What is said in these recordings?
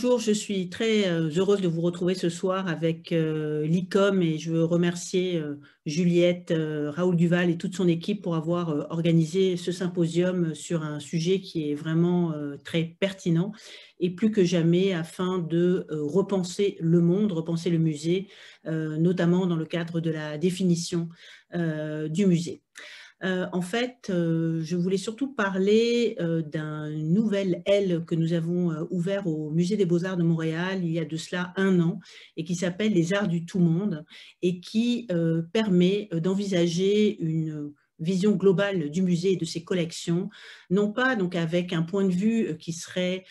Bonjour, je suis très euh, heureuse de vous retrouver ce soir avec euh, l'ICOM et je veux remercier euh, Juliette, Raoul Duval et toute son équipe pour avoir organisé ce symposium sur un sujet qui est vraiment très pertinent et plus que jamais afin de repenser le monde, repenser le musée, notamment dans le cadre de la définition du musée. Euh, en fait, euh, je voulais surtout parler euh, d'un nouvel aile que nous avons ouvert au Musée des Beaux-Arts de Montréal il y a de cela un an et qui s'appelle les Arts du Tout Monde et qui permet d'envisager une vision globale du musée et de ses collections, non pas donc avec un point de vue qui serait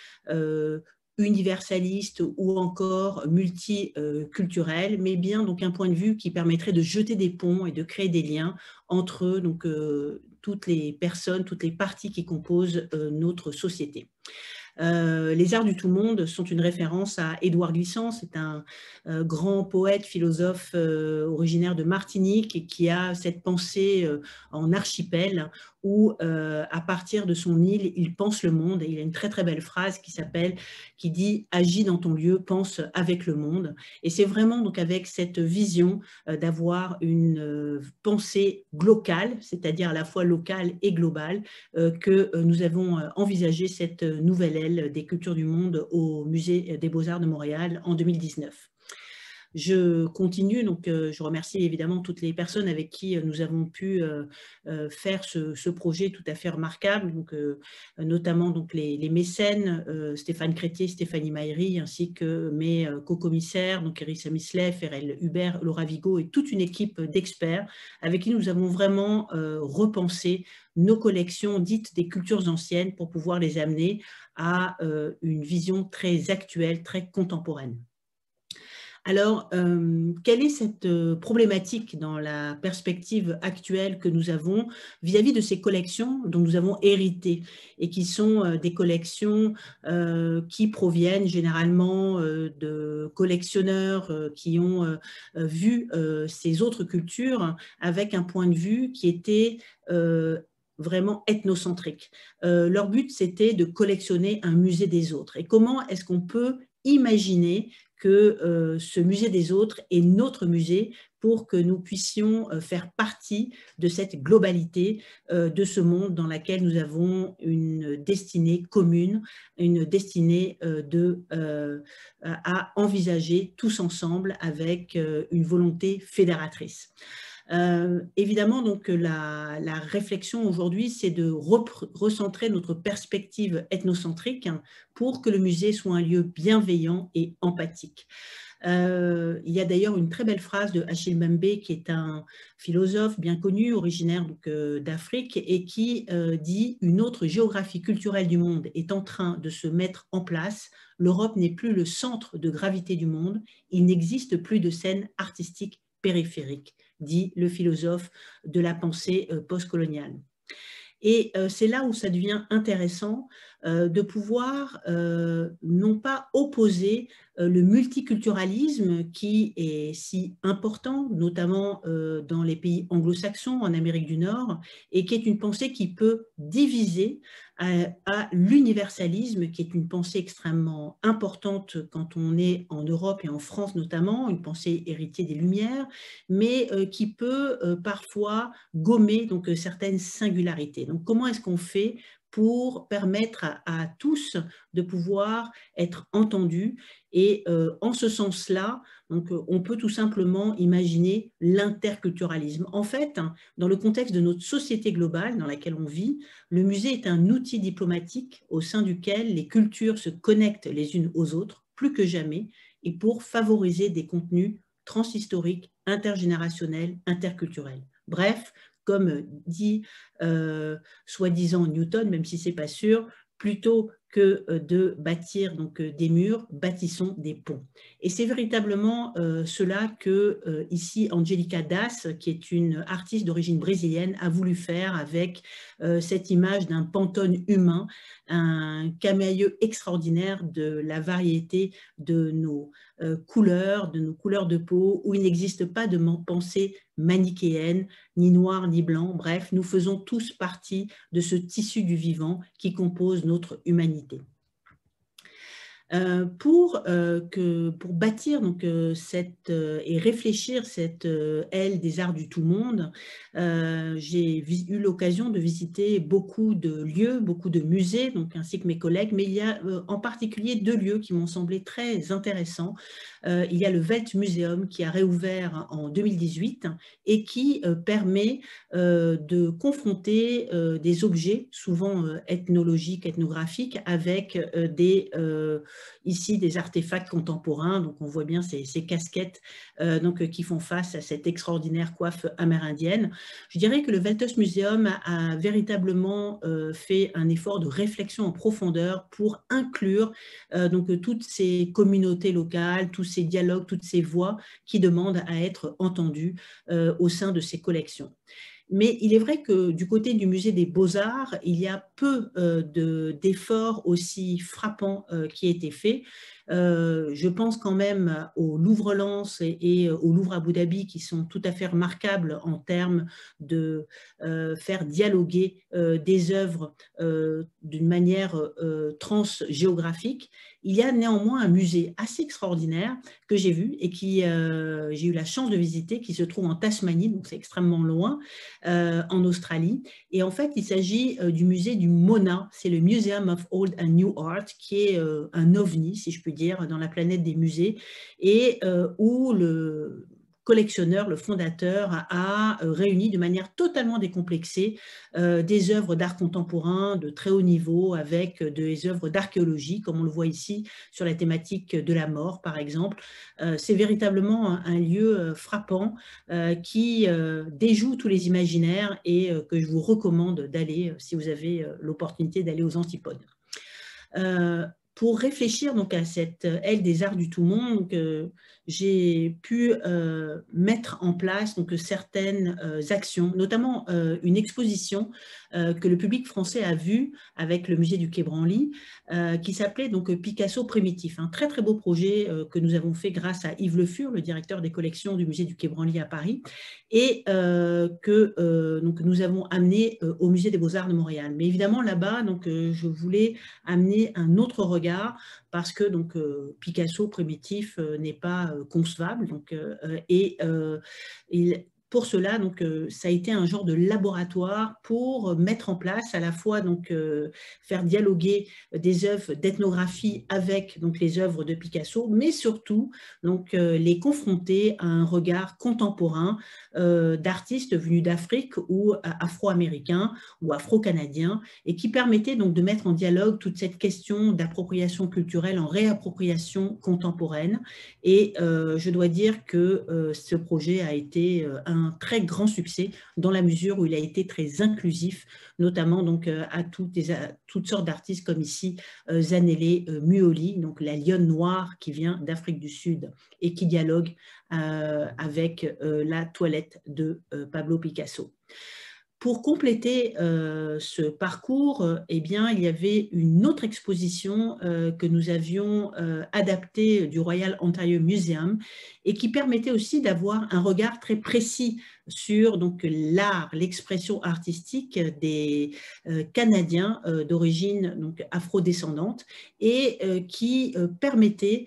universaliste ou encore multiculturel, mais bien donc un point de vue qui permettrait de jeter des ponts et de créer des liens entre donc, euh, toutes les personnes, toutes les parties qui composent euh, notre société. Euh, les Arts du Tout-Monde sont une référence à Édouard Glissant, c'est un euh, grand poète, philosophe euh, originaire de Martinique et qui a cette pensée en archipel où, à partir de son île, il pense le monde. Et il a une très très belle phrase qui s'appelle, qui dit Agis dans ton lieu, pense avec le monde. Et c'est vraiment donc avec cette vision d'avoir une pensée locale, c'est-à-dire à la fois locale et globale, que nous avons envisagé cette nouvelle ère des cultures du monde au Musée des beaux-arts de Montréal en 2019. Je continue, donc euh, je remercie évidemment toutes les personnes avec qui euh, nous avons pu euh, faire ce, projet tout à fait remarquable, notamment donc, les, mécènes Stéphane Crétier, Stéphanie Maïri, ainsi que mes co-commissaires, donc Eric Samislet, Erel Hubert, Laura Vigo et toute une équipe d'experts avec qui nous avons vraiment repensé nos collections dites des cultures anciennes pour pouvoir les amener à une vision très actuelle, très contemporaine. Alors, euh, quelle est cette euh, problématique dans la perspective actuelle que nous avons vis-à-vis de ces collections dont nous avons hérité et qui sont euh, des collections qui proviennent généralement de collectionneurs qui ont vu ces autres cultures avec un point de vue qui était vraiment ethnocentrique. leur but, c'était de collectionner un musée des autres. Et comment est-ce qu'on peut imaginer que euh, ce musée des autres est notre musée pour que nous puissions euh, faire partie de cette globalité euh, de ce monde dans laquelle nous avons une destinée commune, une destinée à envisager tous ensemble avec une volonté fédératrice. Euh, évidemment, donc, euh, la, réflexion aujourd'hui, c'est de recentrer notre perspective ethnocentrique hein, pour que le musée soit un lieu bienveillant et empathique. Euh, il y a d'ailleurs une très belle phrase de Achille Mbembe, qui est un philosophe bien connu, originaire d'Afrique, et qui dit Une autre géographie culturelle du monde est en train de se mettre en place. L'Europe n'est plus le centre de gravité du monde. Il n'existe plus de scène artistique périphérique dit le philosophe de la pensée euh, postcoloniale. Et euh, c'est là où ça devient intéressant euh, de pouvoir euh, non pas opposer euh, le multiculturalisme qui est si important, notamment dans les pays anglo-saxons, en Amérique du Nord, et qui est une pensée qui peut diviser à, l'universalisme, qui est une pensée extrêmement importante quand on est en Europe et en France notamment, une pensée héritée des Lumières, mais qui peut parfois gommer donc certaines singularités. Donc comment est-ce qu'on fait pour permettre à, tous de pouvoir être entendus. Et euh, en ce sens-là, donc, euh, on peut tout simplement imaginer l'interculturalisme. En fait, hein, dans le contexte de notre société globale dans laquelle on vit, le musée est un outil diplomatique au sein duquel les cultures se connectent les unes aux autres, plus que jamais, et pour favoriser des contenus transhistoriques, intergénérationnels, interculturels. Bref, comme dit euh, soi-disant Newton, même si ce n'est pas sûr, plutôt que euh, de bâtir donc euh, des murs, bâtissons des ponts. Et c'est véritablement cela que ici Angelica Das, qui est une artiste d'origine brésilienne, a voulu faire avec cette image d'un pantone humain, un camailleux extraordinaire de la variété de nos euh, couleurs, de nos couleurs de peau, où il n'existe pas de pensée manichéenne, ni noir ni blanc. Bref, nous faisons tous partie de ce tissu du vivant qui compose notre humanité. Euh, pour, euh, pour bâtir euh, cette, et réfléchir cette aile des arts du tout-monde. J'ai eu l'occasion de visiter beaucoup de lieux, beaucoup de musées, donc, ainsi que mes collègues, mais il y a en particulier deux lieux qui m'ont semblé très intéressants. Euh, il y a le VET Museum qui a réouvert en 2018 et qui euh, permet euh, de confronter des objets souvent ethnologiques, ethnographiques, avec des, ici des artefacts contemporains. Donc on voit bien ces, casquettes donc, qui font face à cette extraordinaire coiffe amérindienne. Je dirais que le Velt Museum a, véritablement fait un effort de réflexion en profondeur pour inclure donc, toutes ces communautés locales, tous ces dialogues, toutes ces voix qui demandent à être entendues euh, au sein de ces collections. Mais il est vrai que du côté du musée des beaux-arts, il y a peu euh, d'efforts aussi frappants euh, qui qui été faits. je pense quand même au Louvre-Lens et, au Louvre Abu Dhabi qui sont tout à fait remarquables en termes de faire dialoguer des œuvres d'une manière transgéographique il y a néanmoins un musée assez extraordinaire que j'ai vu et qui euh, j'ai eu la chance de visiter, qui se trouve en Tasmanie, donc c'est extrêmement loin, euh, en Australie. Et en fait, il s'agit euh, du musée du Mona, c'est le Museum of Old and New Art, qui est un ovni, si je puis dire, dans la planète des musées, et où le collectionneur, le fondateur, a, euh, réuni de manière totalement décomplexée euh, des œuvres d'art contemporain de très haut niveau avec euh, des œuvres d'archéologie, comme on le voit ici sur la thématique de la mort, par exemple. C'est véritablement un, lieu frappant qui déjoue tous les imaginaires et que je vous recommande d'aller si vous avez l'opportunité d'aller aux antipodes pour réfléchir donc à cette aile des arts du tout monde, j'ai pu euh, mettre en place donc, certaines euh, actions, notamment euh, une exposition que le public français a vue avec le musée du Quai Branly, qui s'appelait donc Picasso primitif. Un très très beau projet que nous avons fait grâce à Yves Le Fur, le directeur des collections du musée du Quai Branly à Paris, et que donc, nous avons amené au musée des Beaux-Arts de Montréal. Mais évidemment là-bas, donc je voulais amener un autre regard parce que donc euh, Picasso primitif euh, n'est pas euh, concevable donc, et il, pour cela, donc, euh, ça a été un genre de laboratoire pour euh, mettre en place à la fois donc, euh, faire dialoguer des œuvres d'ethnographie avec donc, les œuvres de Picasso, mais surtout donc, les confronter à un regard contemporain d'artistes venus d'Afrique ou afro-américains ou afro-canadiens et qui permettait donc de mettre en dialogue toute cette question d'appropriation culturelle en réappropriation contemporaine. Et je dois dire que ce projet a été un un très grand succès dans la mesure où il a été très inclusif, notamment donc euh, à toutes, sortes d'artistes comme ici euh, Zanelli euh, Muoli, donc la lionne noire qui vient d'Afrique du Sud et qui dialogue avec la toilette de Pablo Picasso. Pour compléter euh, ce parcours, euh, eh bien, il y avait une autre exposition euh, que nous avions adaptée du Royal Ontario Museum et qui permettait aussi d'avoir un regard très précis sur donc l'art, l'expression artistique des euh, Canadiens euh, d'origine donc afrodescendante et euh, qui permettait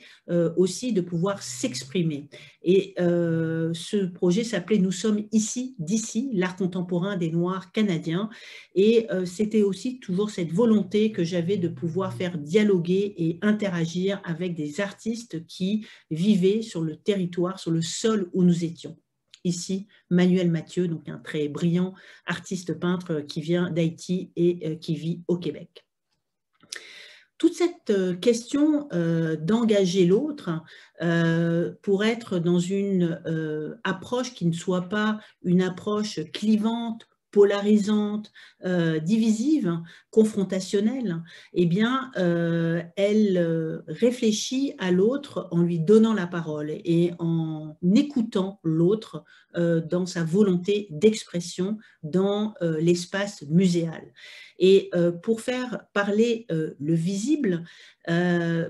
aussi de pouvoir s'exprimer. Et ce projet s'appelait Nous sommes ici, d'ici, l'art contemporain des Noirs canadiens. Et c'était aussi toujours cette volonté que j'avais de pouvoir faire dialoguer et interagir avec des artistes qui vivaient sur le territoire, sur le sol où nous étions ici Manuel Mathieu, donc un très brillant artiste peintre euh, qui vient d'Haïti et euh, qui vit au Québec toute cette euh, question d'engager l'autre pour être dans une approche qui ne soit pas une approche clivante polarisante, euh, divisive, hein, confrontationnelle, eh bien, euh, elle euh, réfléchit à l'autre en lui donnant la parole et en écoutant l'autre dans sa volonté d'expression dans l'espace muséal. Et pour faire parler le visible,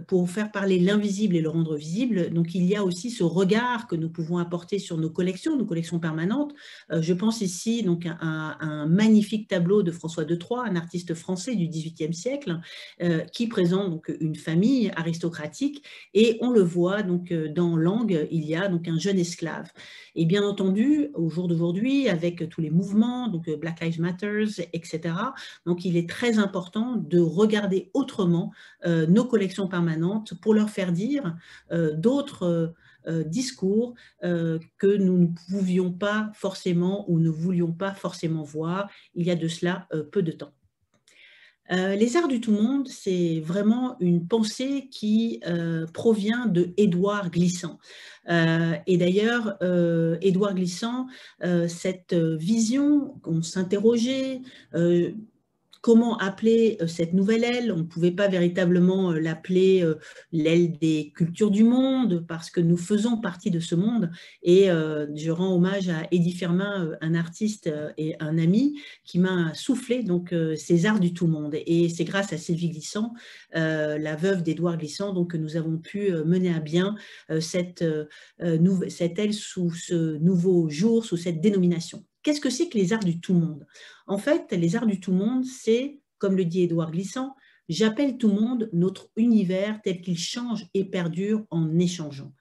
pour faire parler l'invisible et le rendre visible, donc il y a aussi ce regard que nous pouvons apporter sur nos collections, nos collections permanentes. je pense ici donc à un magnifique tableau de François de Troyes, un artiste français du XVIIIe siècle, euh, qui présente donc une famille aristocratique et on le voit donc euh, dans Langue, il y a donc un jeune esclave. Et bien entendu, au jour d'aujourd'hui, avec tous les mouvements, donc euh, Black Lives Matter, etc., donc il est très important de regarder autrement nos collections permanentes pour leur faire dire d'autres euh, discours euh, que nous ne pouvions pas forcément ou ne voulions pas forcément voir il y a de cela euh, peu de temps. les arts du tout-monde, c'est vraiment une pensée qui provient de Édouard Glissant. et d'ailleurs, Édouard Glissant, cette vision qu'on s'interrogeait, comment appeler euh, cette nouvelle aile On ne pouvait pas véritablement euh, l'appeler euh, l'aile des cultures du monde parce que nous faisons partie de ce monde. Et je rends hommage à Eddie Fermin, un artiste et un ami qui m'a soufflé donc ces arts du tout monde. Et c'est grâce à Sylvie Glissant, la veuve d'Edouard Glissant, donc que nous avons pu mener à bien cette, cette aile sous ce nouveau jour, sous cette dénomination. Qu'est-ce que c'est que les arts du tout-monde En fait, les arts du tout-monde, c'est, comme le dit Édouard Glissant, j'appelle tout-monde notre univers tel qu'il change et perdure en échangeant.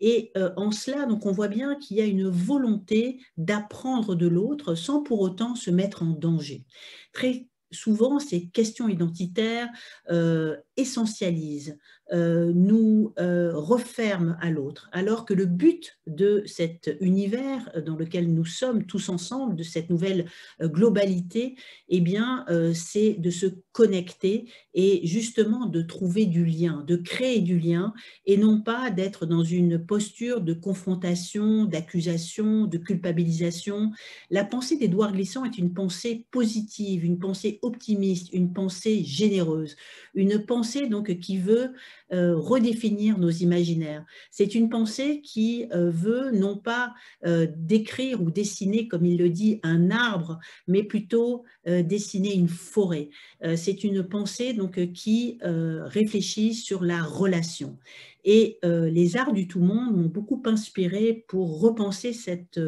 Et euh, en cela, donc, on voit bien qu'il y a une volonté d'apprendre de l'autre sans pour autant se mettre en danger. Très souvent, ces questions identitaires euh, essentialisent euh, nous euh, referme à l'autre, alors que le but de cet univers euh, dans lequel nous sommes tous ensemble, de cette nouvelle globalité, eh bien, c'est de se connecter et justement de trouver du lien, de créer du lien, et non pas d'être dans une posture de confrontation, d'accusation, de culpabilisation. La pensée d'Edouard Glissant est une pensée positive, une pensée optimiste, une pensée généreuse, une pensée donc qui veut euh, redéfinir nos imaginaires. C'est une pensée qui euh, veut non pas euh, décrire ou dessiner, comme il le dit, un arbre, mais plutôt dessiner une forêt. c'est une pensée donc qui réfléchit sur la relation. Et les arts du tout monde m'ont beaucoup inspiré pour repenser cette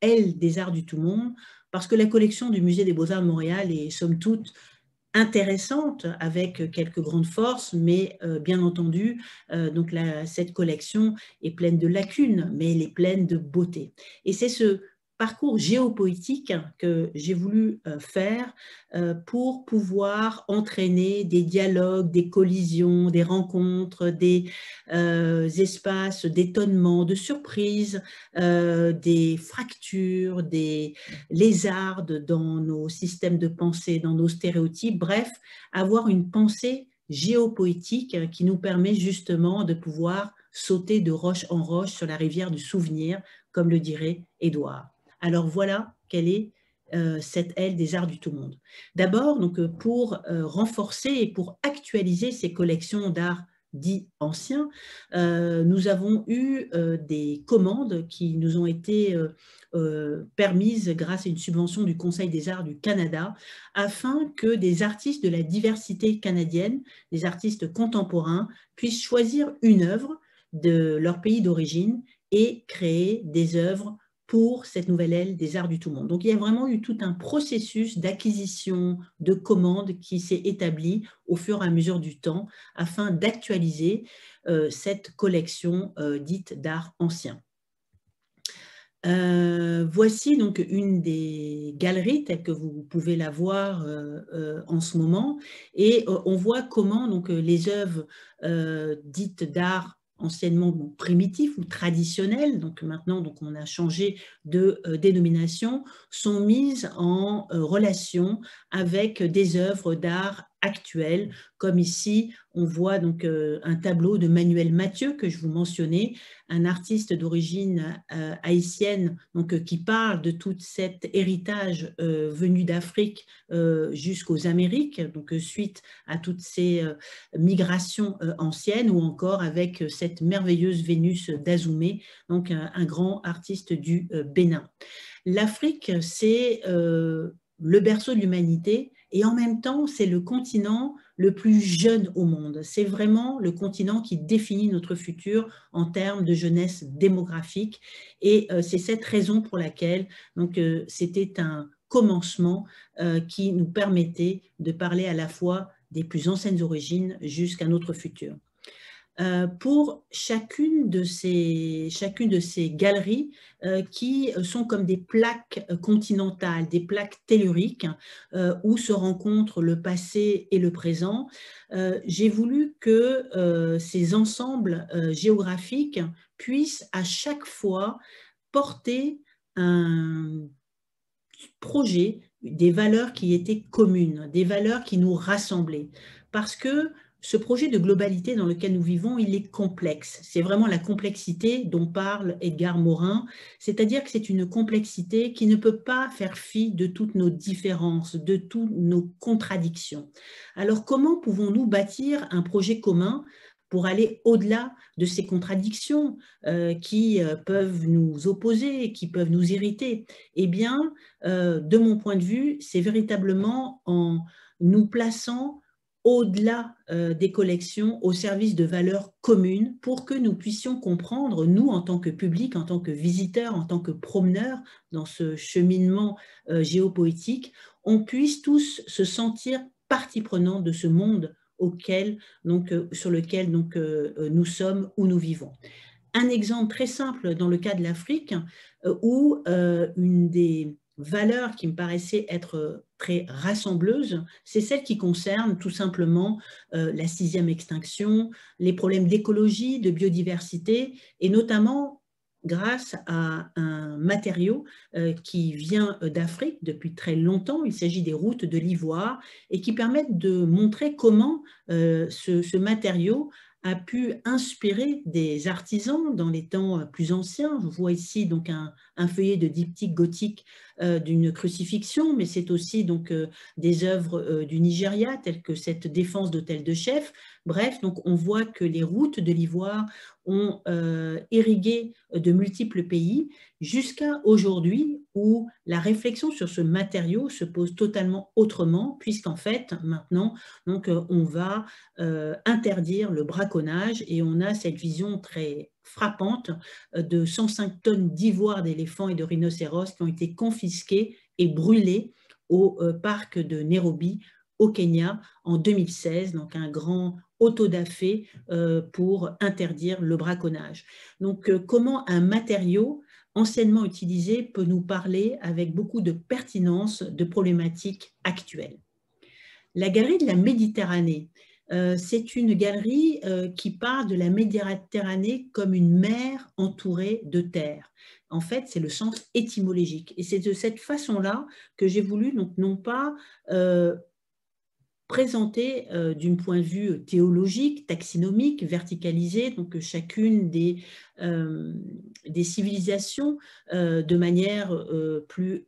aile des arts du tout monde, parce que la collection du Musée des Beaux-Arts de Montréal est somme toute intéressante avec quelques grandes forces, mais euh, bien entendu, euh, donc cette collection est pleine de lacunes, mais elle est pleine de beauté. Et c'est ce parcours géopoétique que j'ai voulu euh, faire euh, pour pouvoir entraîner des dialogues, des collisions, des rencontres, des euh, espaces d'étonnement, de surprise, des fractures, des lézardes dans nos systèmes de pensée, dans nos stéréotypes, bref, avoir une pensée géopoétique qui nous permet justement de pouvoir sauter de roche en roche sur la rivière du souvenir, comme le dirait Édouard. Alors voilà quelle est euh, cette aile des arts du tout monde. D'abord, donc euh, pour euh, renforcer et pour actualiser ces collections d'art dits anciens, nous avons eu des commandes qui nous ont été permises grâce à une subvention du Conseil des arts du Canada afin que des artistes de la diversité canadienne, des artistes contemporains, puissent choisir une œuvre de leur pays d'origine et créer des œuvres pour cette nouvelle aile des arts du tout-monde. Donc il y a vraiment eu tout un processus d'acquisition, de commande qui s'est établi au fur et à mesure du temps afin d'actualiser euh, cette collection euh, dite d'art ancien. Euh, voici donc une des galeries telle que vous pouvez la voir en ce moment et on voit comment donc les œuvres dites d'art anciennement primitif primitifs ou traditionnels, donc maintenant donc on a changé de euh, dénomination, sont mises en euh, relation avec des œuvres d'art actuelle, comme ici, on voit donc euh, un tableau de Manuel Mathieu que je vous mentionnais, un artiste d'origine euh, haïtienne donc, euh, qui parle de tout cet héritage venu d'Afrique jusqu'aux Amériques, donc suite à toutes ces migrations anciennes ou encore avec cette merveilleuse Vénus d'Azoumé, donc un, grand artiste du Bénin. L'Afrique, c'est le berceau de l'humanité, et en même temps, c'est le continent le plus jeune au monde. C'est vraiment le continent qui définit notre futur en termes de jeunesse démographique. Et euh, c'est cette raison pour laquelle donc euh, c'était un commencement euh, qui nous permettait de parler à la fois des plus anciennes origines jusqu'à notre futur. Euh, pour chacune de ces, chacune de ces galeries euh, qui sont comme des plaques euh, continentales, des plaques telluriques où se rencontrent le passé et le présent. J'ai voulu que ces ensembles géographiques puissent à chaque fois porter un projet, des valeurs qui étaient communes, des valeurs qui nous rassemblaient. Parce que ce projet de globalité dans lequel nous vivons, il est complexe. C'est vraiment la complexité dont parle Edgar Morin, c'est-à-dire que c'est une complexité qui ne peut pas faire fi de toutes nos différences, de toutes nos contradictions. Alors comment pouvons-nous bâtir un projet commun pour aller au-delà de ces contradictions euh, qui euh, peuvent nous opposer, qui peuvent nous irriter Eh bien, euh, de mon point de vue, c'est véritablement en nous plaçant au-delà euh, des collections au service de valeurs communes pour que nous puissions comprendre, nous, en tant que public, en tant que visiteurs, en tant que promeneurs dans ce cheminement euh, géopoétique, on puisse tous se sentir partie prenante de ce monde auquel, donc, euh, sur lequel donc, nous sommes ou nous vivons. Un exemple très simple dans le cas de l'Afrique, où une des valeurs qui me paraissait être très rassembleuse, c'est celle qui concerne tout simplement euh, la sixième extinction, les problèmes d'écologie, de biodiversité, et notamment grâce à un matériau euh, qui vient euh, d'Afrique depuis très longtemps. Il s'agit des routes de l'ivoire et qui permettent de montrer comment ce, matériau a pu inspirer des artisans dans les temps plus anciens. Je vois ici donc un feuillet de diptyque gothique euh, d'une crucifixion, mais c'est aussi donc euh, des œuvres euh, du Nigeria, telles que cette défense d'hôtel de chef. Bref, donc on voit que les routes de l'ivoire ont irrigué de multiples pays jusqu'à aujourd'hui où la réflexion sur ce matériau se pose totalement autrement, puisqu'en fait, maintenant, donc, on va interdire le braconnage et on a cette vision très frappante euh, de 105 tonnes d'ivoire d'éléphants et de rhinocéros qui ont été confisquées et brûlées au euh, parc de Nairobi au Kenya en 2016, donc un grand auto euh, pour interdire le braconnage. Donc comment un matériau anciennement utilisé peut nous parler avec beaucoup de pertinence de problématiques actuelles. La galerie de la Méditerranée euh, c'est une galerie euh, qui part de la Méditerranée comme une mer entourée de terre. En fait, c'est le sens étymologique. Et c'est de cette façon-là que j'ai voulu, donc, non pas euh, présenter d'un point de vue théologique, taxinomique, verticalisé, donc chacune des euh, des civilisations euh, de manière euh, plus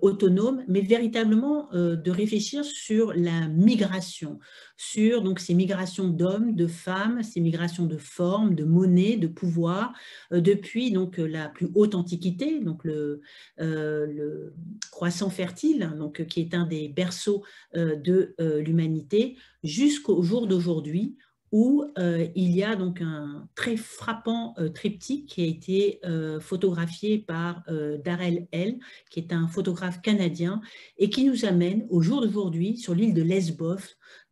autonome, mais véritablement de réfléchir sur la migration, sur donc, ces migrations d'hommes, de femmes, ces migrations de formes, de monnaies, de pouvoir, depuis donc, la plus haute antiquité, donc le, le croissant fertile, donc, qui est un des berceaux de l'humanité, jusqu'au jour d'aujourd'hui où euh, il y a donc un très frappant euh, triptyque qui a été euh, photographié par Darrell L, qui est un photographe canadien, et qui nous amène au jour d'aujourd'hui sur l'île de Lesbos,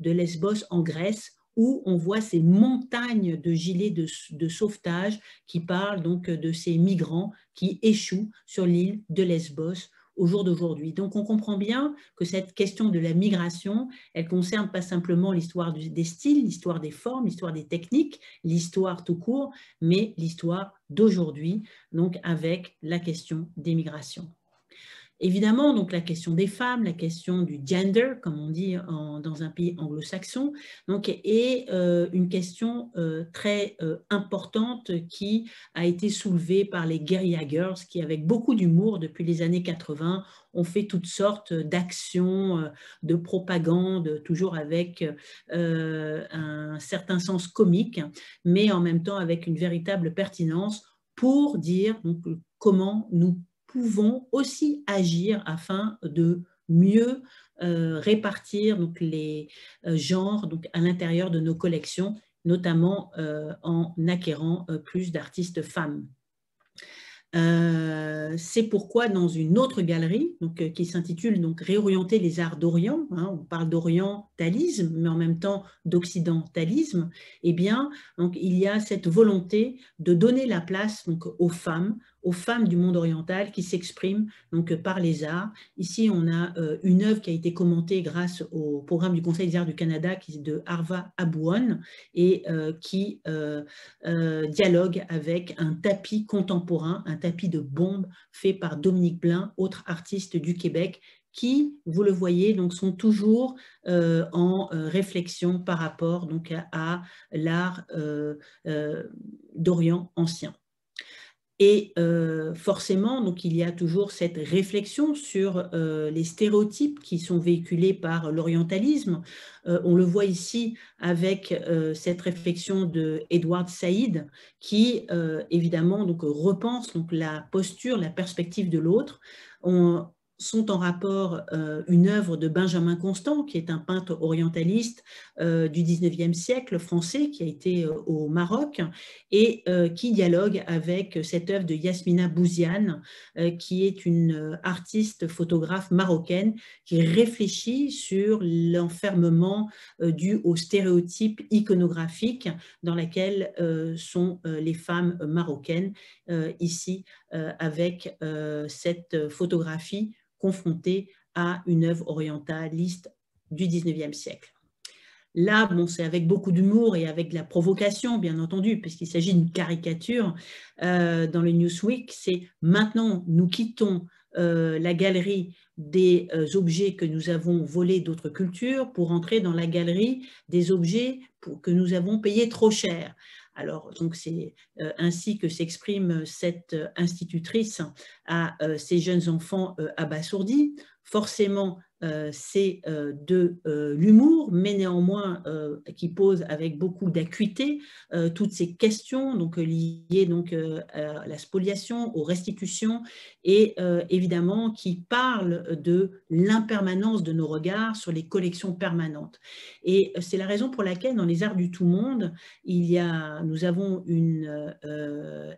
de Lesbos en Grèce, où on voit ces montagnes de gilets de, de sauvetage qui parlent donc de ces migrants qui échouent sur l'île de Lesbos au jour d'aujourd'hui. Donc on comprend bien que cette question de la migration, elle concerne pas simplement l'histoire des styles, l'histoire des formes, l'histoire des techniques, l'histoire tout court, mais l'histoire d'aujourd'hui, donc avec la question des migrations. Évidemment, donc la question des femmes, la question du gender, comme on dit dans un pays anglo-saxon, donc est euh, une question euh, très euh, importante qui a été soulevée par les Guerilla girls, qui avec beaucoup d'humour depuis les années 80 ont fait toutes sortes d'actions, de propagande, toujours avec un certain sens comique, mais en même temps avec une véritable pertinence pour dire comment nous pouvons aussi agir afin de mieux euh, répartir donc, les euh, genres donc, à l'intérieur de nos collections, notamment euh, en acquérant plus d'artistes femmes. c'est pourquoi dans une autre galerie donc, qui s'intitule donc Réorienter les arts d'Orient, hein, on parle d'orientalisme mais en même temps d'occidentalisme, eh bien donc, il y a cette volonté de donner la place donc, aux femmes, aux femmes du monde oriental qui s'expriment donc euh, par les arts. Ici, on a euh, une œuvre qui a été commentée grâce au programme du Conseil des arts du Canada qui est de Arva Abouon et euh, qui dialogue avec un tapis contemporain, un tapis de bombe fait par Dominique Blain, autre artiste du Québec qui, vous le voyez, donc, sont toujours en réflexion par rapport donc, à, l'art d'Orient ancien. Et euh, forcément, donc, il y a toujours cette réflexion sur euh, les stéréotypes qui sont véhiculés par l'orientalisme. Euh, on le voit ici avec cette réflexion de Edward Said, qui évidemment donc, repense donc, la posture, la perspective de l'autre sont en rapport euh, une œuvre de Benjamin Constant, qui est un peintre orientaliste euh, du 19e siècle français, qui a été euh, au Maroc, et qui dialogue avec cette œuvre de Yasmina Bouziane, qui est une artiste photographe marocaine, qui réfléchit sur l'enfermement dû aux stéréotypes iconographiques dans laquelle sont les femmes marocaines, ici avec cette photographie confronté à une œuvre orientaliste du 19e siècle. Là, bon, c'est avec beaucoup d'humour et avec de la provocation, bien entendu, puisqu'il s'agit d'une caricature. Euh, dans le Newsweek, c'est maintenant nous quittons euh, la galerie des euh, objets que nous avons volés d'autres cultures pour entrer dans la galerie des objets pour, que nous avons payés trop cher. Alors, donc, c'est euh, ainsi que s'exprime euh, cette euh, institutrice à ces jeunes enfants abasourdis. Forcément, euh, c'est euh, de euh, l'humour, mais néanmoins qui pose avec beaucoup d'acuité toutes ces questions donc, liées donc, à la spoliation, aux restitutions, et évidemment qui parle de l'impermanence de nos regards sur les collections permanentes. Et c'est la raison pour laquelle dans les arts du tout monde, il y a, nous avons une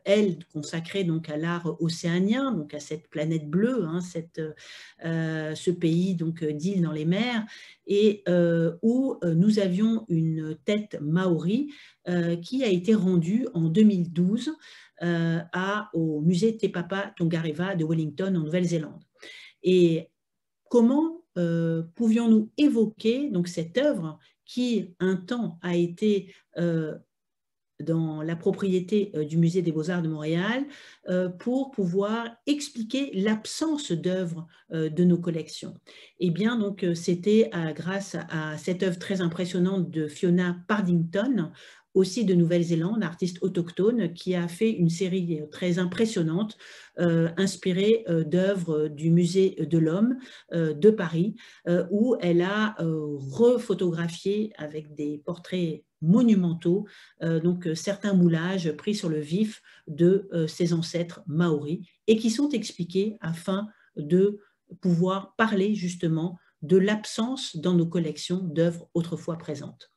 aile consacrée donc, à l'art océanien, donc à cette planète bleue, hein, cette, ce pays donc, euh, d'îles dans les mers, et euh, où euh, nous avions une tête maori qui a été rendue en 2012 à, au musée Te Papa Tongareva de Wellington en Nouvelle-Zélande. Et comment pouvions-nous évoquer donc cette œuvre qui un temps a été dans la propriété euh, du Musée des beaux-arts de Montréal euh, pour pouvoir expliquer l'absence d'œuvres euh, de nos collections. Et eh bien donc c'était grâce à cette œuvre très impressionnante de Fiona Pardington aussi de Nouvelle-Zélande, artiste autochtone, qui a fait une série euh, très impressionnante, euh, inspirée euh, d'œuvres du musée de l'homme de Paris, où elle a rephotographié avec des portraits monumentaux, donc certains moulages pris sur le vif de ses ancêtres maoris, et qui sont expliqués afin de pouvoir parler justement de l'absence dans nos collections d'œuvres autrefois présentes.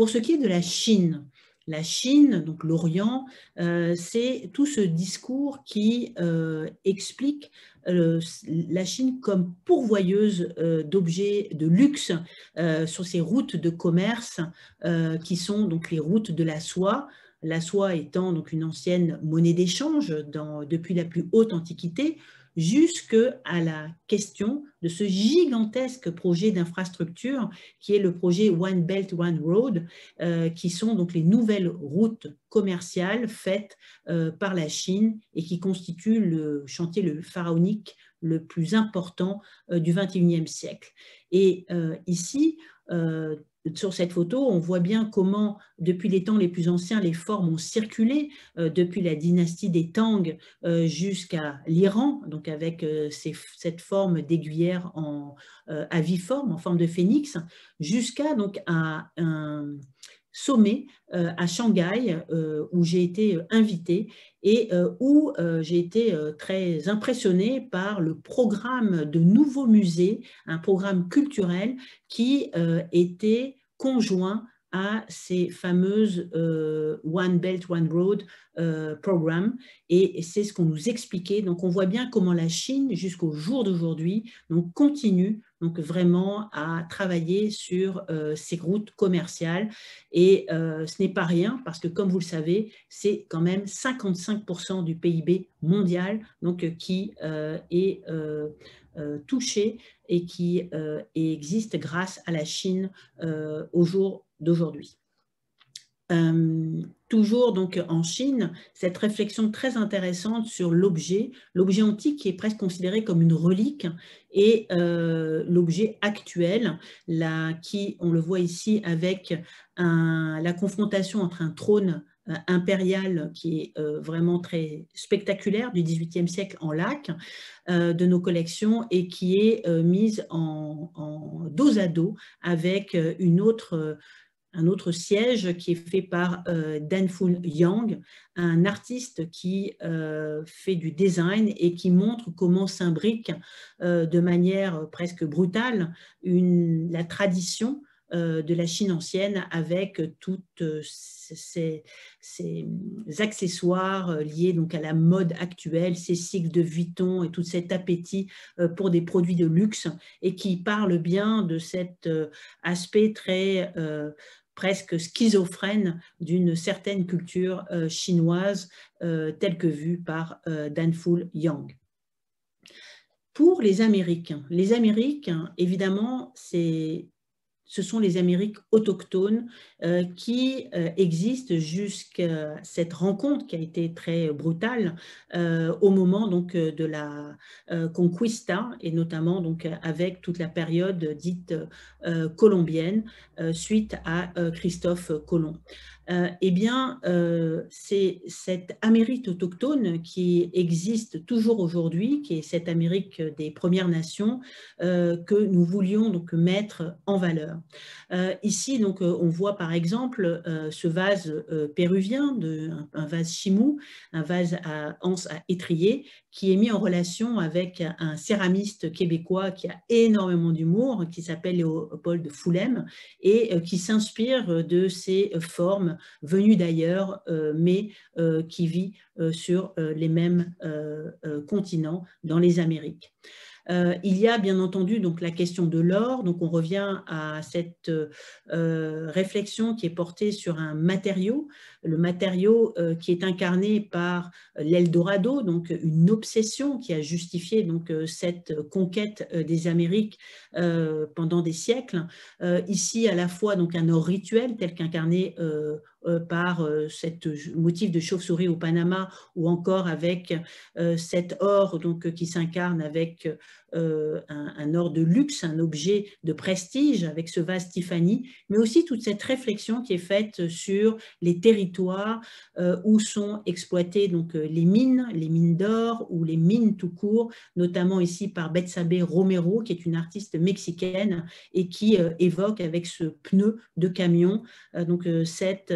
Pour ce qui est de la Chine, la Chine, donc l'Orient, euh, c'est tout ce discours qui euh, explique euh, la Chine comme pourvoyeuse d'objets de luxe sur ses routes de commerce qui sont donc les routes de la soie. La soie étant donc une ancienne monnaie d'échange depuis la plus haute antiquité, jusque à la question de ce gigantesque projet d'infrastructure qui est le projet One Belt One Road, euh, qui sont donc les nouvelles routes commerciales faites euh, par la Chine et qui constituent le chantier le pharaonique le plus important euh, du XXIe siècle. Et ici, sur cette photo, on voit bien comment, depuis les temps les plus anciens, les formes ont circulé, euh, depuis la dynastie des Tang euh, jusqu'à l'Iran, donc avec euh, cette forme d'aiguillère en, à forme, en forme de phénix, jusqu'à donc un, sommet euh, à Shanghai euh, où j'ai été euh, invitée et où j'ai été très impressionnée par le programme de nouveaux musées, un programme culturel qui était conjoint à ces fameuses One Belt, One Road euh, programme et c'est ce qu'on nous expliquait. Donc on voit bien comment la Chine, jusqu'au jour d'aujourd'hui, continue donc vraiment à travailler sur euh, ses routes commerciales. Et euh, ce n'est pas rien, parce que comme vous le savez, c'est quand même 55% du PIB mondial donc, qui est touché et qui existe grâce à la Chine au jour d'aujourd'hui. Euh, toujours donc en Chine, cette réflexion très intéressante sur l'objet, l'objet antique qui est presque considéré comme une relique et euh, l'objet actuel, là, qui, on le voit ici avec la confrontation entre un trône euh, impérial qui est vraiment très spectaculaire du XVIIIe siècle en lac de nos collections et qui est mise en, dos à dos avec une autre un autre siège qui est fait par euh, Dan Danful Yang, un artiste qui euh, fait du design et qui montre comment s'imbrique euh, de manière presque brutale la tradition euh, de la Chine ancienne avec toutes euh, ces, euh, accessoires liés donc à la mode actuelle, ces cycles de Vuitton et tout cet appétit pour des produits de luxe et qui parle bien de cet aspect très presque schizophrène d'une certaine culture chinoise telle que vue par Danful Yang pour les Américains. Les Américains, évidemment, c'est ce sont les Amériques autochtones euh, qui euh, existent jusqu'à cette rencontre qui a été très brutale euh, au moment donc de la conquista et notamment donc avec toute la période dite colombienne suite à Christophe Colomb eh bien, euh, c'est cette Amérique autochtone qui existe toujours aujourd'hui, qui est cette Amérique des Premières Nations euh, que nous voulions donc mettre en valeur. Euh, ici, donc, on voit par exemple ce vase péruvien, un, vase chimou, un vase à anse à étrier, qui est mis en relation avec un céramiste québécois qui a énormément d'humour, qui s'appelle Léopold Foulem, et qui s'inspire de ces formes venu d'ailleurs, euh, mais euh, qui vit euh, sur les mêmes continents dans les Amériques. Euh, il y a bien entendu donc la question de l'or, donc on revient à cette euh, réflexion qui est portée sur un matériau, le matériau euh, qui est incarné par l'Eldorado, donc une obsession qui a justifié donc cette conquête des Amériques pendant des siècles. ici à la fois donc un or rituel tel qu'incarné par cette motif de chauve-souris au Panama ou encore avec cet or donc qui s'incarne avec euh, un, or de luxe, un objet de prestige avec ce vase Tiffany, mais aussi toute cette réflexion qui est faite sur les territoires euh, où sont exploitées donc, euh, les mines, les mines d'or ou les mines tout court, notamment ici par Betsabe Romero, qui est une artiste mexicaine et qui évoque avec ce pneu de camion donc, cette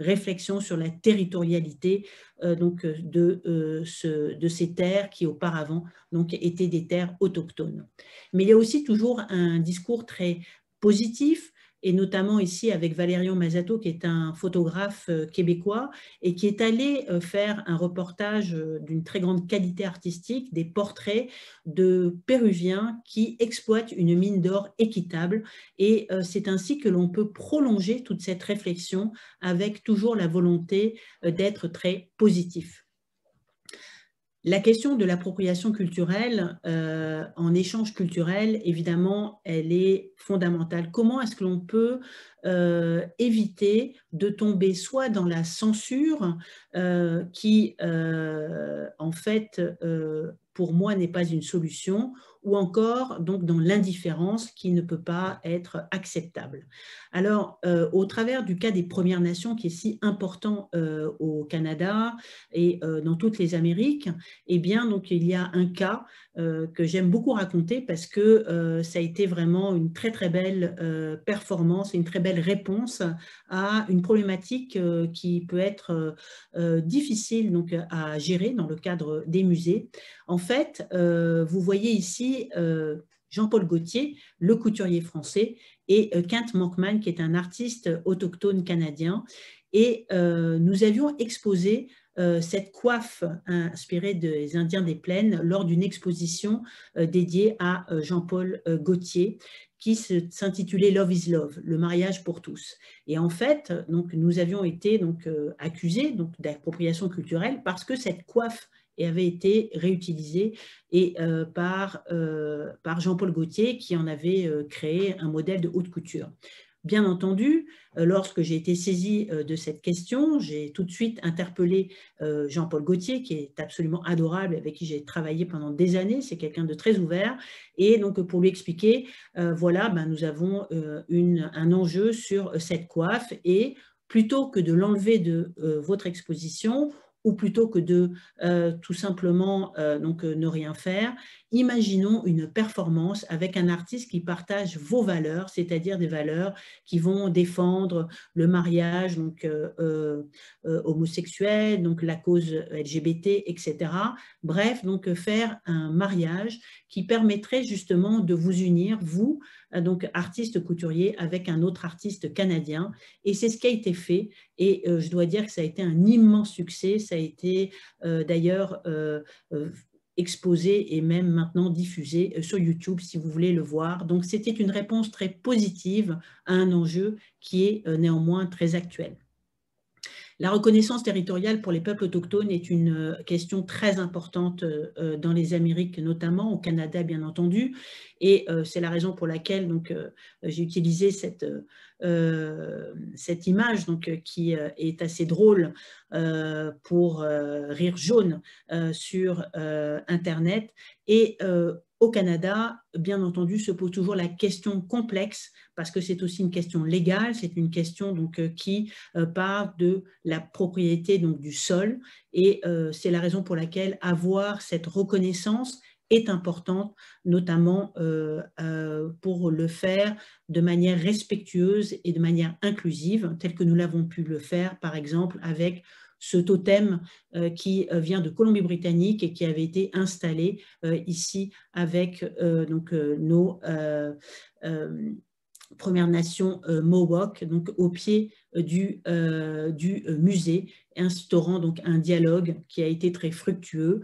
réflexion sur la territorialité euh, donc euh, euh, de, ces terres qui auparavant donc, étaient des terres autochtones. Mais il y a aussi toujours un discours très positif et notamment ici avec Valérian Mazato, qui est un photographe euh, québécois et qui est allé euh, faire un reportage euh, d'une très grande qualité artistique, des portraits de Péruviens qui exploitent une mine d'or équitable. Et c'est ainsi que l'on peut prolonger toute cette réflexion avec toujours la volonté d'être très positif. La question de l'appropriation culturelle euh, en échange culturel, évidemment, elle est fondamentale. Comment est-ce que l'on peut euh, éviter de tomber soit dans la censure euh, qui, en fait, pour moi, n'est pas une solution, ou encore donc dans l'indifférence qui ne peut pas être acceptable. Alors, euh, au travers du cas des Premières Nations qui est si important euh, au Canada et euh, dans toutes les Amériques, eh bien, donc il y a un cas que j'aime beaucoup raconter parce que ça a été vraiment une très très belle performance une très belle réponse à une problématique qui peut être difficile donc à gérer dans le cadre des musées. En fait, vous voyez ici euh, Jean-Paul Gauthier, le couturier français, et euh, Kent Mankman, qui est un artiste autochtone canadien. Et euh, nous avions exposé cette coiffe inspirée des Indiens des Plaines lors d'une exposition dédiée à Jean-Paul Gauthier, qui s'intitulait Love is Love, le mariage pour tous. Et en fait, donc, nous avions été donc, accusés donc, d'appropriation culturelle parce que cette coiffe et avait été réutilisé et, euh, par, euh, par Jean-Paul Gaultier qui en avait euh, créé un modèle de haute couture. Bien entendu, lorsque j'ai été saisie de cette question, j'ai tout de suite interpellé Jean-Paul Gaultier, qui est absolument adorable, avec qui j'ai travaillé pendant des années. C'est quelqu'un de très ouvert. Et donc, pour lui expliquer, voilà, ben, nous avons un enjeu sur cette coiffe et plutôt que de l'enlever de votre exposition, ou plutôt que de euh, tout simplement euh, euh, ne rien faire, imaginons une performance avec un artiste qui partage vos valeurs, c'est-à-dire des valeurs qui vont défendre le mariage donc, homosexuel, donc la cause LGBT, etc. Bref, donc faire un mariage qui permettrait justement de vous unir, vous, euh, donc artiste couturier avec un autre artiste canadien. Et c'est ce qui a été fait. Et euh, je dois dire que ça a été un immense succès. Ça a été euh, d'ailleurs exposé et même maintenant diffusé sur YouTube si vous voulez le voir. Donc c'était une réponse très positive à un enjeu qui est néanmoins très actuel. La reconnaissance territoriale pour les peuples autochtones est une euh, question très importante euh, euh, dans les Amériques, notamment au Canada, bien entendu. Et c'est la raison pour laquelle j'ai utilisé cette, cette image donc, qui est assez drôle pour rire jaune sur Internet. Et au Canada, bien entendu, se pose toujours la question complexe parce que c'est aussi une question légale, c'est une question donc euh, qui euh, part de la propriété donc du sol et euh, c'est la raison pour laquelle avoir cette reconnaissance est importante, notamment pour le faire de manière respectueuse et de manière inclusive, telle que nous l'avons pu le faire, par exemple, avec ce totem euh, qui euh, vient de Colombie-Britannique et qui avait été installé euh, ici avec donc, nos Premières Nations Mohawk, donc au pied du, du musée, instaurant donc un dialogue qui a été très fructueux.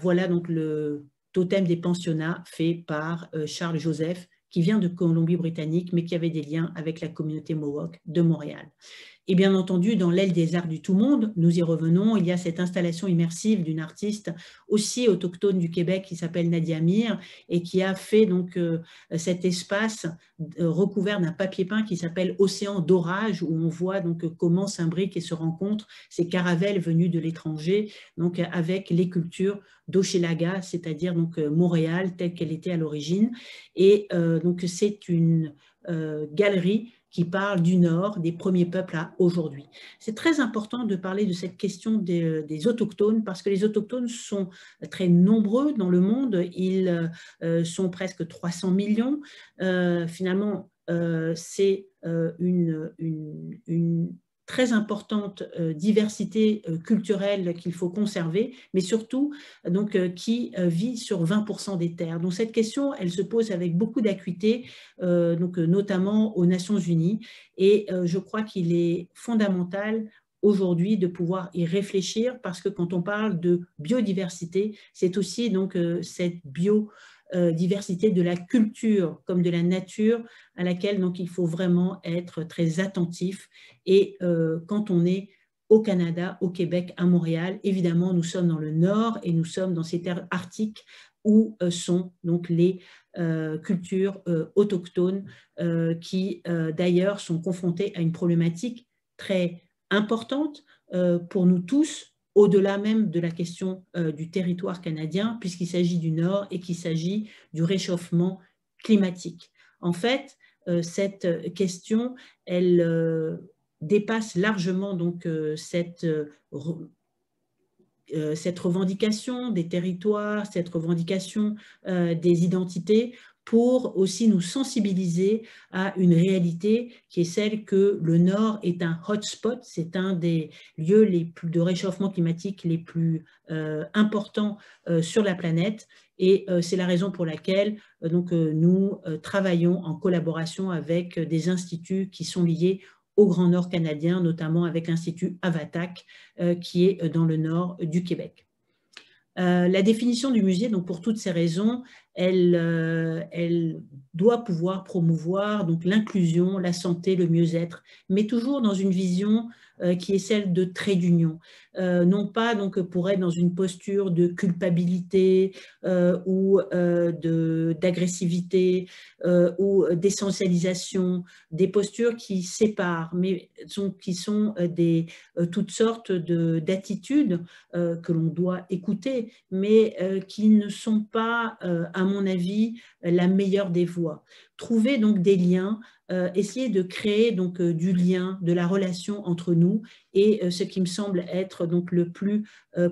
voilà donc le totem des pensionnats fait par Charles Joseph, qui vient de Colombie-Britannique, mais qui avait des liens avec la communauté Mohawk de Montréal. Et bien entendu, dans l'aile des arts du tout monde, nous y revenons, il y a cette installation immersive d'une artiste aussi autochtone du Québec qui s'appelle Nadia Mir et qui a fait donc euh, cet espace euh, recouvert d'un papier peint qui s'appelle Océan d'orage où on voit donc euh, comment s'imbriquent et se rencontrent ces caravelles venues de l'étranger donc avec les cultures d'Ochelaga, c'est-à-dire donc Montréal telle qu'elle était à l'origine et donc c'est une galerie qui parle du Nord, des premiers peuples à aujourd'hui. C'est très important de parler de cette question des, euh, autochtones parce que les autochtones sont très nombreux dans le monde. Ils euh, sont presque 300 millions. Euh, finalement, c'est une très importante euh, diversité euh, culturelle qu'il faut conserver, mais surtout donc, euh, qui vit sur 20% des terres. Donc cette question, elle se pose avec beaucoup d'acuité, donc, notamment aux Nations Unies, et je crois qu'il est fondamental aujourd'hui de pouvoir y réfléchir parce que quand on parle de biodiversité, c'est aussi donc cette bio euh, diversité de la culture comme de la nature, à laquelle donc il faut vraiment être très attentif. Et euh, quand on est au Canada, au Québec, à Montréal, évidemment, nous sommes dans le nord et nous sommes dans ces terres arctiques où euh, sont donc les cultures autochtones qui d'ailleurs sont confrontées à une problématique très importante pour nous tous au-delà même de la question euh, du territoire canadien, puisqu'il s'agit du Nord et qu'il s'agit du réchauffement climatique. En fait, euh, cette question, elle euh, dépasse largement donc cette revendication des territoires, cette revendication des identités pour aussi nous sensibiliser à une réalité qui est celle que le Nord est un hotspot, c'est un des lieux les plus de réchauffement climatique les plus euh, importants euh, sur la planète. Et euh, c'est la raison pour laquelle donc, nous travaillons en collaboration avec des instituts qui sont liés au Grand Nord canadien, notamment avec l'Institut Avatac, qui est dans le nord du Québec. la définition du musée, donc pour toutes ces raisons, euh, elle, doit pouvoir promouvoir donc l'inclusion, la santé, le mieux-être, mais toujours dans une vision euh, qui est celle de trait d'union, euh, non pas donc pour être dans une posture de culpabilité ou d'agressivité ou d'essentialisation, des postures qui séparent, mais qui sont toutes sortes d'attitudes que l'on doit écouter, mais qui ne sont pas à mon avis, euh, la meilleure des voies. Trouver donc des liens, euh, essayer de créer donc euh, du lien, de la relation entre nous et ce qui me semble être donc le plus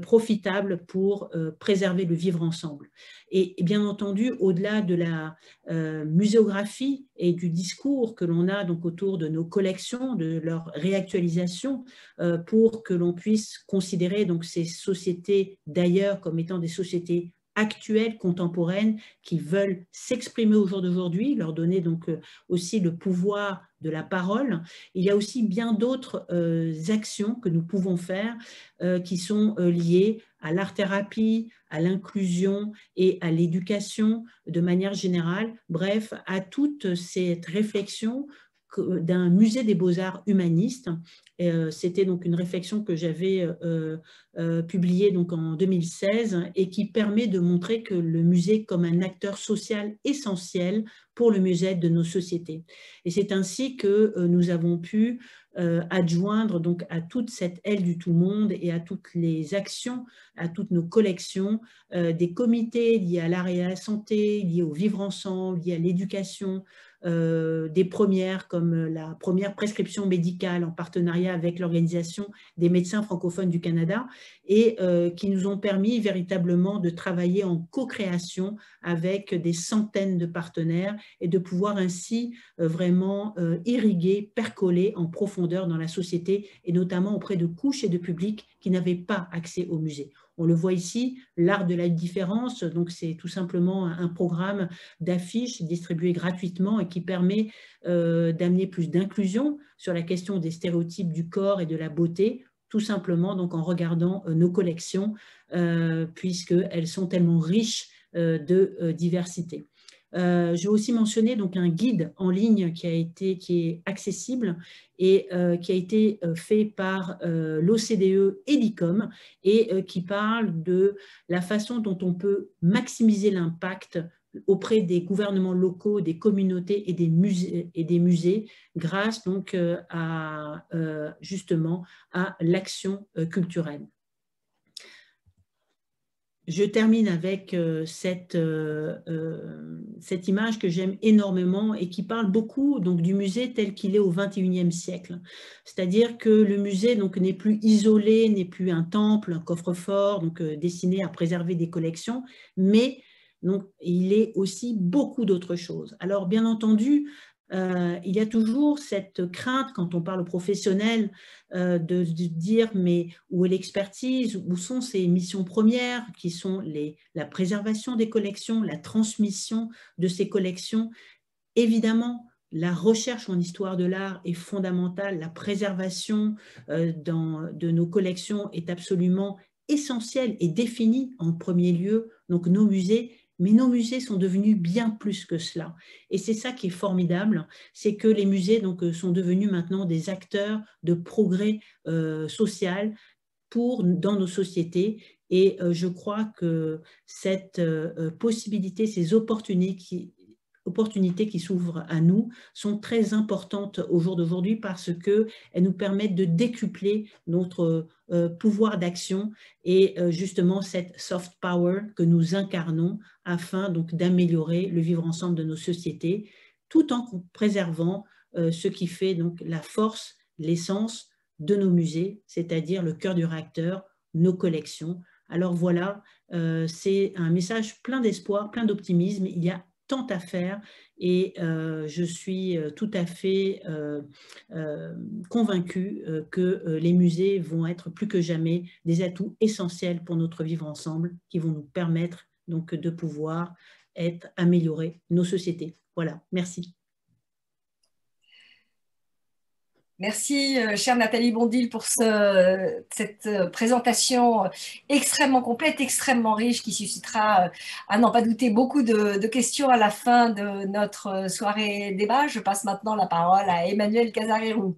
profitable pour préserver le vivre ensemble. Et, bien entendu, au-delà de la muséographie et du discours que l'on a donc autour de nos collections, de leur réactualisation, pour que l'on puisse considérer donc ces sociétés d'ailleurs comme étant des sociétés actuelles, contemporaines, qui veulent s'exprimer au jour d'aujourd'hui, leur donner donc euh, aussi le pouvoir de la parole. Il y a aussi bien d'autres euh, actions que nous pouvons faire euh, qui sont liées à l'art-thérapie, à l'inclusion et à l'éducation de manière générale. Bref, à toute cette réflexion d'un musée des beaux-arts humanistes. Euh, c'était donc une réflexion que j'avais euh, euh, publiée donc en 2016 et qui permet de montrer que le musée comme un acteur social essentiel pour le musée de nos sociétés. Et c'est ainsi que nous avons pu adjoindre donc à toute cette aile du tout monde et à toutes les actions, à toutes nos collections, des comités liés à l'art et à la santé, liés au vivre ensemble, liés à l'éducation, euh, des premières comme euh, la première prescription médicale en partenariat avec l'Organisation des médecins francophones du Canada et euh, qui nous ont permis véritablement de travailler en co-création avec des centaines de partenaires et de pouvoir ainsi vraiment irriguer, percoler en profondeur dans la société et notamment auprès de couches et de publics qui n'avaient pas accès au musée. On le voit ici, l'art de la différence, donc c'est tout simplement un programme d'affiches distribué gratuitement et qui permet euh, d'amener plus d'inclusion sur la question des stéréotypes du corps et de la beauté, tout simplement donc en regardant euh, nos collections, euh, puisqu'elles sont tellement riches de diversité. J'ai euh, je aussi mentionné un guide en ligne qui est accessible et euh, qui a été euh, fait par l'OCDE et l'ICOM et qui parle de la façon dont on peut maximiser l'impact auprès des gouvernements locaux, des communautés et des musées, et des musées grâce justement à l'action culturelle. Je termine avec euh, cette, euh, euh, cette, image que j'aime énormément et qui parle beaucoup donc, du musée tel qu'il est au XXIe siècle. C'est-à-dire que le musée n'est plus isolé, n'est plus un temple, un coffre-fort destiné à préserver des collections, mais donc, il est aussi beaucoup d'autres choses. Alors, bien entendu, euh, il y a toujours cette crainte quand on parle aux professionnels euh, de, dire mais où est l'expertise, où sont ces missions premières qui sont les, la préservation des collections, la transmission de ces collections. Évidemment, la recherche en histoire de l'art est fondamentale, la préservation euh, dans, de nos collections est absolument essentielle et définie en premier lieu. Donc nos musées mais nos musées sont devenus bien plus que cela. Et c'est ça qui est formidable, c'est que les musées donc, euh, sont devenus maintenant des acteurs de progrès euh, social pour, dans nos sociétés. Et euh, je crois que cette possibilité, ces opportunités qui, opportunités qui s'ouvrent à nous sont très importantes au jour d'aujourd'hui parce qu'elles nous permettent de décupler notre euh, pouvoir d'action et euh, justement cette soft power que nous incarnons afin donc d'améliorer le vivre ensemble de nos sociétés tout en préservant euh, ce qui fait donc la force, l'essence de nos musées, c'est-à-dire le cœur du réacteur, nos collections. Alors voilà, c'est un message plein d'espoir, plein d'optimisme. Il y a tant à faire et euh, je suis euh, tout à fait euh, convaincue que les musées vont être plus que jamais des atouts essentiels pour notre vivre ensemble qui vont nous permettre donc de pouvoir être améliorer nos sociétés. Voilà, merci. Merci, euh, chère Nathalie Bondil, pour ce, cette euh, présentation euh, extrêmement complète, extrêmement riche, qui suscitera, à n'en pas douter, beaucoup de, questions à la fin de notre soirée débat. Je passe maintenant la parole à Emmanuel Casarerou.